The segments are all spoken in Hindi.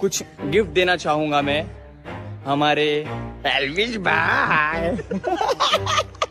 कुछ गिफ्ट देना चाहूंगा मैं हमारे एलविश भाई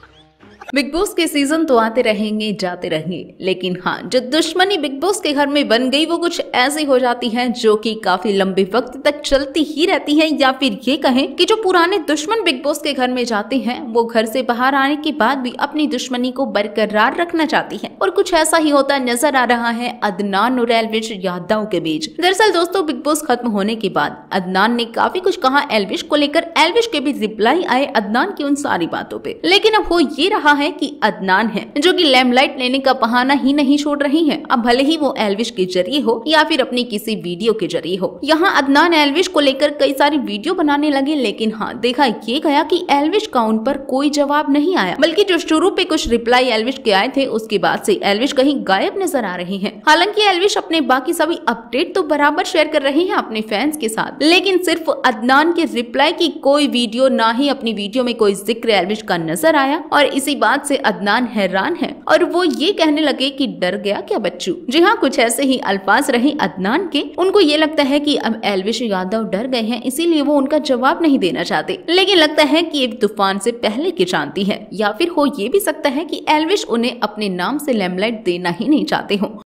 बिग बॉस के सीजन तो आते रहेंगे जाते रहेंगे लेकिन हाँ जो दुश्मनी बिग बॉस के घर में बन गई वो कुछ ऐसी हो जाती है जो कि काफी लंबे वक्त तक चलती ही रहती है या फिर ये कहें कि जो पुराने दुश्मन बिग बॉस के घर में जाते हैं वो घर से बाहर आने के बाद भी अपनी दुश्मनी को बरकरार रखना चाहती है और कुछ ऐसा ही होता नजर आ रहा है अदनान और एलविश यादव के बीच दरअसल दोस्तों बिग बॉस खत्म होने के बाद अदनान ने काफी कुछ कहा एलविश को लेकर एलविश के भी रिप्लाई आए अदनान की उन सारी बातों पर लेकिन अब वो ये रहा है कि अदनान है जो कि लैमलाइट लेने का बहाना ही नहीं छोड़ रही है अब भले ही वो एलविश के जरिए हो या फिर अपनी किसी वीडियो के जरिए हो यहाँ अदनान एलविश को लेकर कई सारी वीडियो बनाने लगे लेकिन हाँ देखा ये गया की एलविश का उन पर कोई जवाब नहीं आया बल्कि जो शुरू पे कुछ रिप्लाई एलविश के आए थे उसके बाद ऐसी एलविश कहीं गायब नजर आ रहे हैं हालांकि एलविश अपने बाकी सभी अपडेट तो बराबर शेयर कर रहे हैं अपने फैंस के साथ लेकिन सिर्फ अदनान के रिप्लाई की कोई वीडियो ना ही अपनी वीडियो में कोई जिक्र एलविश का नजर आया और इसी बात बात से अदनान हैरान है और वो ये कहने लगे कि डर गया क्या बच्चू जी हाँ कुछ ऐसे ही अल्फाज रहे अदनान के उनको ये लगता है कि अब एलविश यादव डर गए हैं इसीलिए वो उनका जवाब नहीं देना चाहते लेकिन लगता है कि एक तूफान से पहले की जानती है या फिर हो ये भी सकता है कि एलविश उन्हें अपने नाम से लैमलाइट देना ही नहीं चाहते हो